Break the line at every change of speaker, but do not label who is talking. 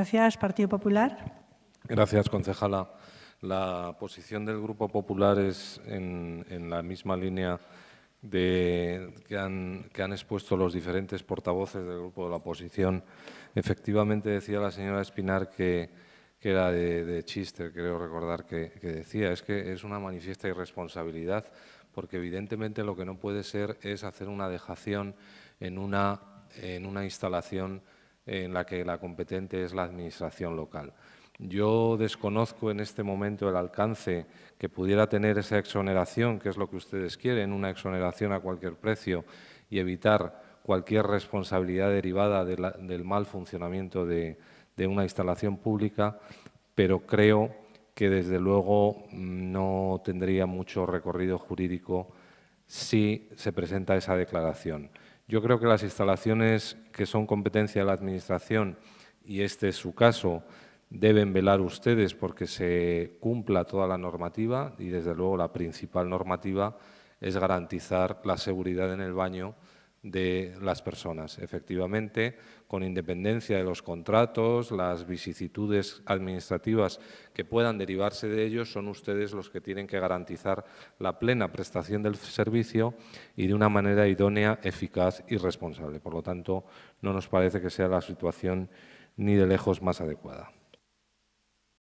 Gracias, Partido Popular. Gracias, concejala. La posición del Grupo Popular es en, la misma línea de, que, han, que, han, expuesto los diferentes portavoces del Grupo de la oposición. Efectivamente, decía la señora Espinar que, era de, de, chiste, creo recordar que, decía, es que es una manifiesta irresponsabilidad, porque evidentemente lo que no puede ser es hacer una dejación en una, en una instalación en la que la competente es la Administración local. Yo desconozco en este momento el alcance que pudiera tener esa exoneración, que es lo que ustedes quieren, una exoneración a cualquier precio y evitar cualquier responsabilidad derivada del mal funcionamiento de una instalación pública, pero creo que desde luego mm, no tendría mucho recorrido jurídico si se presenta esa declaración. Yo creo que las instalaciones que son competencia de la Administración, y este es su caso, deben velar ustedes porque se cumpla toda la normativa y, desde luego, la principal normativa es garantizar la seguridad en el baño de las personas. Efectivamente, con independencia de los contratos, las vicisitudes administrativas que puedan derivarse de ellos, son ustedes los que tienen que garantizar la plena prestación del servicio y de una manera idónea, eficaz y responsable. Por lo tanto, no nos parece que sea la situación ni de lejos más adecuada.